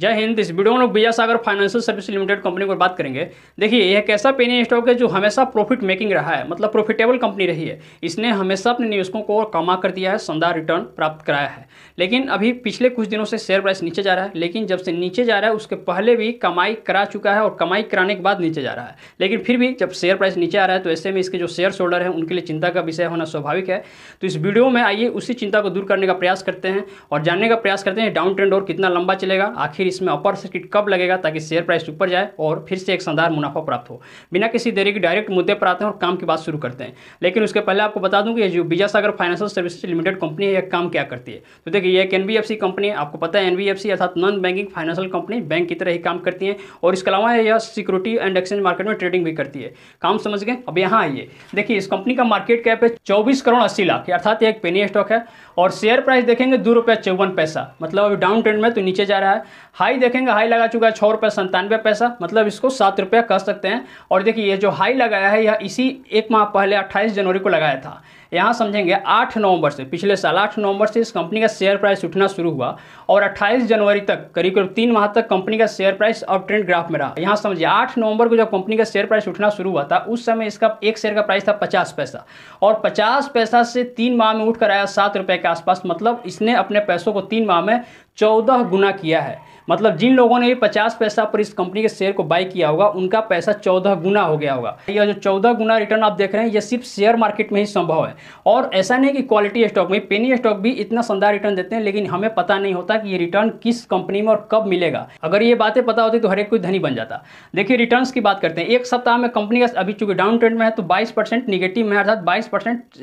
जय हिंद इस वीडियो में लोग Sagar financial service limited company पर बात करेंगे देखिए यह कैसा पेनी स्टॉक है जो हमेशा प्रॉफिट मेकिंग रहा है मतलब प्रॉफिटेबल कंपनी रही है इसने हमेशा अपने निवेशकों को कमा कर दिया है शानदार रिटर्न प्राप्त कराया है लेकिन अभी पिछले कुछ दिनों से शेयर प्राइस नीचे जा रहा है लेकिन जब से नीचे जा रहा है उसके पहले भी कमाई करा चुका है और कमाई कराने के बाद नीचे जा रहा है लेकिन फिर भी जब शेयर प्राइस नीचे आ रहा है तो ऐसे में इसके जो शेयर होल्डर हैं उनके लिए चिंता का विषय होना स्वाभाविक है तो इस वीडियो में आइए उसी चिंता को दूर करने का प्रयास करते हैं और जानने का प्रयास करते हैं डाउन ट्रेंड और कितना लंबा चलेगा आखिर आखिर इसमें अपर सर्किट कब लगेगा ताकि शेयर प्राइस ऊपर जाए और फिर से एक शानदार मुनाफा प्राप्त हो बिना किसी देरी के डायरेक्ट मुद्दे पर आते हैं और काम की बात शुरू करते हैं लेकिन उसके पहले आपको बता दूँ कि जो Beeja Sagar financial services limited company है यह काम क्या करती है तो देखिए ये एक एन कंपनी है आपको पता है एन अर्थात non banking financial company bank की तरह ही काम करती है और इसके अलावा यह सिक्योरिटी एंड एक्सचेंज मार्केट में ट्रेडिंग भी करती है काम समझ गए अब यहाँ आइए देखिए इस कंपनी का मार्केट कैप है चौबीस करोड़ अस्सी लाख अर्थात एक पेनी स्टॉक है और शेयर प्राइस देखेंगे दो रुपया चौवन पैसा मतलब अभी डाउन ट्रेंड में तो नीचे जा रहा है हाई देखेंगे हाई लगा चुका है छः रुपये संतानवे पैसा मतलब इसको सात रुपये कह सकते हैं और देखिए ये जो हाई लगाया है यह इसी एक माह पहले अट्ठाईस जनवरी को लगाया था यहाँ समझेंगे आठ नवंबर से पिछले साल आठ नवंबर से इस कंपनी का शेयर प्राइस उठना शुरू हुआ और अट्ठाईस जनवरी तक करीब करीब तीन माह तक कंपनी का शेयर प्राइस अब ट्रेंड ग्राफ में रहा यहाँ समझिए आठ नवंबर को जब कंपनी का शेयर प्राइस उठना शुरू हुआ था उस समय इसका एक शेयर का प्राइस था पचास पैसा और पचास पैसा से तीन माह में उठकर आया सात के आसपास मतलब इसने अपने पैसों को तीन माह में चौदह गुना किया है मतलब जिन लोगों ने भी पचास पैसा पर इस कंपनी के शेयर को बाय किया होगा उनका पैसा चौदह गुना हो गया होगा यह जो चौदह गुना रिटर्न आप देख रहे हैं यह सिर्फ शेयर मार्केट में ही संभव है और ऐसा नहीं कि क्वालिटी स्टॉक में पेनी स्टॉक भी इतना शानदार रिटर्न देते हैं लेकिन हमें पता नहीं होता कि ये रिटर्न किस कंपनी में और कब मिलेगा अगर ये बातें पता होती तो हर एक कोई धनी बन जाता देखिए रिटर्न्स की बात करते हैं एक सप्ताह में कंपनी का अभी चूंकि डाउन ट्रेंड में है तो बाईस निगेटिव में अर्थात बाईस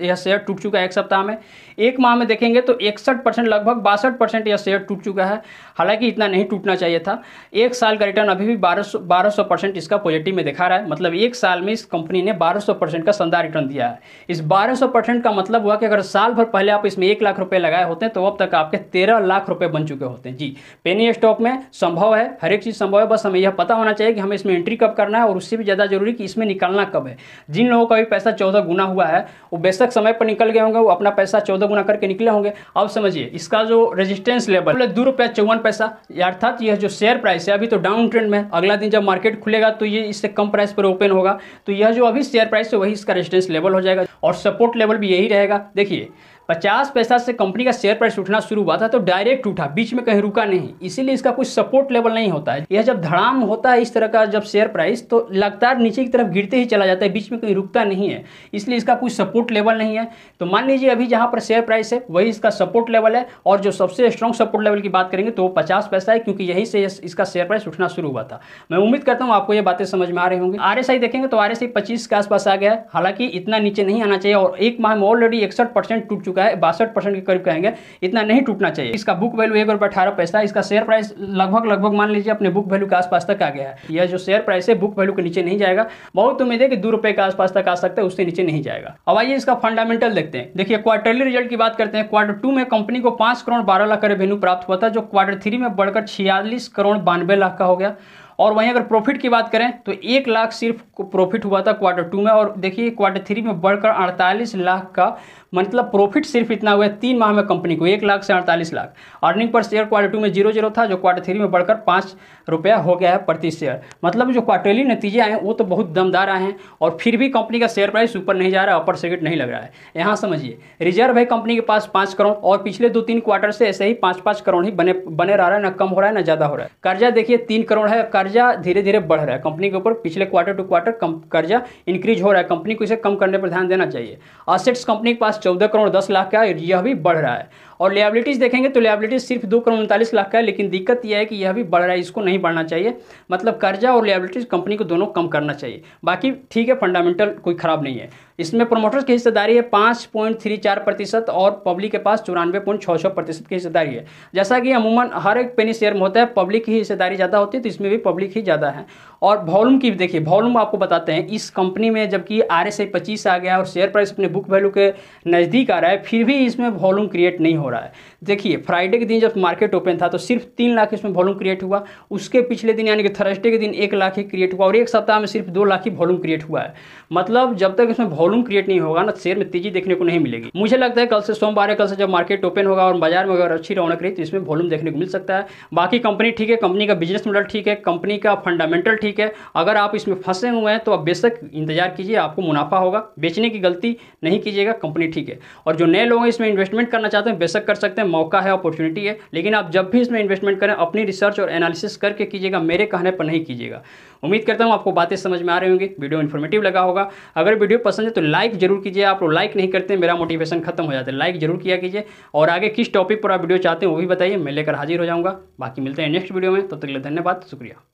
यह शेयर टूट चुका है एक सप्ताह में एक माह में देखेंगे तो इकसठ लगभग बासठ यह शेयर टूट चुका है हालांकि इतना नहीं टूटना चाहिए था एक साल का रिटर्न अभी भी बारह सौ इसका पॉजिटिव में दिखा रहा है मतलब एक साल में इस कंपनी ने बारह का शानदार रिटर्न दिया है इस बारह परसेंट का मतलब हुआ कि अगर साल भर पहले आप इसमें एक लाख रुपए लगाए होते हैं तो अब तक आपके तेरह लाख रुपए बन चुके होते हैं जी पेनी स्टॉक में संभव है हर एक चीज़ संभव है बस हमें यह पता होना चाहिए कि हमें इसमें एंट्री कब करना है और उससे भी ज़्यादा जरूरी कि इसमें निकालना कब है जिन लोगों का भी पैसा चौदह गुना हुआ है वो बेशक समय पर निकल गए होंगे वो अपना पैसा चौदह गुना करके निकले होंगे अब समझिए इसका जो रेजिस्टेंस लेवल बोले दो रुपया चौवन पैसा अर्थात यह जो शेयर प्राइस है अभी तो डाउन ट्रेंड में अगला दिन जब मार्केट खुलेगा तो ये इससे कम प्राइस पर ओपन होगा तो यह जो अभी शेयर प्राइस है वही इसका रेजिस्टेंस लेवल हो जाएगा और सपोर्ट लेवल भी यही रहेगा देखिए पचास पैसा से कंपनी का शेयर प्राइस उठना शुरू हुआ था तो डायरेक्ट उठा बीच में कहीं रुका नहीं इसीलिए इसका कुछ सपोर्ट लेवल नहीं होता है यह जब धड़ाम होता है इस तरह का जब शेयर प्राइस तो लगातार नीचे की तरफ गिरते ही चला जाता है बीच में कहीं रुकता नहीं है इसलिए इसका कुछ सपोर्ट लेवल नहीं है तो मान लीजिए अभी जहां पर शेयर प्राइस है वही इसका सपोर्ट लेवल है और जो सबसे स्ट्रॉन्ग सपोर्ट लेवल की बात करेंगे तो पचास पैसा है क्योंकि यही से इसका शेयर प्राइस उठना शुरू हुआ था मैं उम्मीद करता हूँ आपको ये बातें समझ में आ रही होंगी आर देखेंगे तो आर एस के आसपास आ गया हालांकि इतना नीचे नहीं आना चाहिए और एक माह में ऑलरेडी इकसठ टूट चुका चुका है बासठ परसेंट के करीब कहेंगे इतना नहीं टूटना चाहिए इसका बुक वैल्यू एक रुपये अठारह पैसा इसका शेयर प्राइस लगभग लगभग मान लीजिए अपने बुक वैल्यू के आसपास तक आ गया है यह जो शेयर प्राइस है बुक वैल्यू के नीचे नहीं जाएगा बहुत उम्मीद है कि दो रुपये के आसपास तक आ सकता है उससे नीचे नहीं जाएगा अब आइए इसका फंडामेंटल देखते हैं देखिए क्वार्टरली रिजल्ट की बात करते हैं क्वार्टर टू में कंपनी को पांच करोड़ बारह लाख का रेवेन्यू प्राप्त हुआ था जो क्वार्टर थ्री में बढ़कर छियालीस करोड़ बानवे लाख का हो गया और वहीं अगर प्रॉफिट की बात करें तो एक लाख सिर्फ प्रॉफिट हुआ था क्वार्टर टू में और देखिए क्वार्टर थ्री में बढ़कर अड़तालीस लाख का मतलब प्रॉफिट सिर्फ इतना हुआ है तीन माह में कंपनी को एक लाख से अड़तालीस lakh earning per share quarter two में जीरो जीरो था जो क्वार्टर थ्री में बढ़कर पाँच रुपया हो गया है प्रति शेयर मतलब जो क्वार्टरली नतीजे आए वो तो बहुत दमदार आए हैं और फिर भी कंपनी का शेयर प्राइस ऊपर नहीं जा रहा है अपर सर्किट नहीं लग रहा है यहाँ समझिए रिजर्व है कंपनी के पास पाँच करोड़ और पिछले दो तीन क्वार्टर से ऐसे ही पाँच पाँच करोड़ ही बने बने रहा है ना कम हो रहा है ना ज़्यादा हो रहा है कर्जा देखिए तीन करोड़ है कर्जा धीरे धीरे बढ़ रहा है कंपनी के ऊपर पिछले क्वार्टर टू क्वार्टर कर्जा इंक्रीज हो रहा है कंपनी को इसे कम करने पर ध्यान देना चाहिए असेट्स कंपनी के पास चौदह करोड़ दस लाख का यह भी बढ़ रहा है और लेबिलिटीज़ देखेंगे तो लेबिलिटीज़ सिर्फ दो करोड़ उनतालीस लाख का है लेकिन दिक्कत यह है कि यह भी बढ़ रहा है इसको नहीं बढ़ना चाहिए मतलब कर्जा और लेबिलिटीज़ कंपनी को दोनों कम करना चाहिए बाकी ठीक है फंडामेंटल कोई ख़राब नहीं है इसमें प्रोमोटर्स की हिस्सेदारी है पाँच पॉइंट थ्री चार प्रतिशत और पब्लिक के पास चौरानवे पॉइंट छः छः प्रतिशत की हिस्सेदारी है जैसा कि अमूमन हर एक पेनी शेयर में होता है पब्लिक की हिस्सेदारी ज़्यादा होती है तो इसमें भी पब्लिक ही ज़्यादा है और वॉल्यूम की देखिए वॉल्यूम आपको बताते हैं इस कंपनी में जबकि आर एस आ गया और शेयर प्राइस अपने बुक वैल्यू के नज़दीक आ रहा है फिर भी इसमें वॉल्यूम क्रिएट नहीं हो रहा रहा है देखिए फ्राइडे के दिन जब मार्केट ओपन था तो सिर्फ तीन लाख इसमें वॉल्यूम क्रिएट हुआ उसके पिछले दिन यानी कि थर्सडे के दिन एक लाख ही क्रिएट हुआ और एक सप्ताह में सिर्फ दो लाख ही वॉल्यूम क्रिएट हुआ है मतलब जब तक इसमें वॉल्यूम क्रिएट नहीं होगा ना तो शेयर में तेजी देखने को नहीं मिलेगी मुझे लगता है कल से सोमवार कल से जब मार्केट ओपन होगा और बाजार में अगर अच्छी रौनक रही तो इसमें वॉल्यूम देखने को मिल सकता है बाकी कंपनी ठीक है कंपनी का बिजनेस मॉडल ठीक है कंपनी का फंडामेंटल ठीक है अगर आप इसमें फंसे हुए हैं तो आप बेशक इंतजार कीजिए आपको मुनाफा होगा बेचने की गलती नहीं कीजिएगा कंपनी ठीक है और जो नए लोग हैं इसमें इन्वेस्टमेंट करना चाहते हैं बेशक कर सकते हैं मौका है अपॉर्चुनिटी है लेकिन आप जब भी इसमें इन्वेस्टमेंट करें अपनी रिसर्च और एनालिसिस करके कीजिएगा मेरे कहने पर नहीं कीजिएगा उम्मीद करता हूँ आपको बातें समझ में आ रही होंगी वीडियो इन्फॉर्मेटिव लगा होगा अगर वीडियो पसंद है तो लाइक जरूर कीजिए आप लोग लाइक नहीं करते मेरा मोटिवेशन खत्म हो जाता है लाइक जरूर किया कीजिए और आगे किस टॉपिक पर आप वीडियो चाहते हैं वो भी बताइए मैं लेकर हाजिर हो जाऊँगा बाकी मिलते हैं नेक्स्ट वीडियो में तब तो तक धन्यवाद शुक्रिया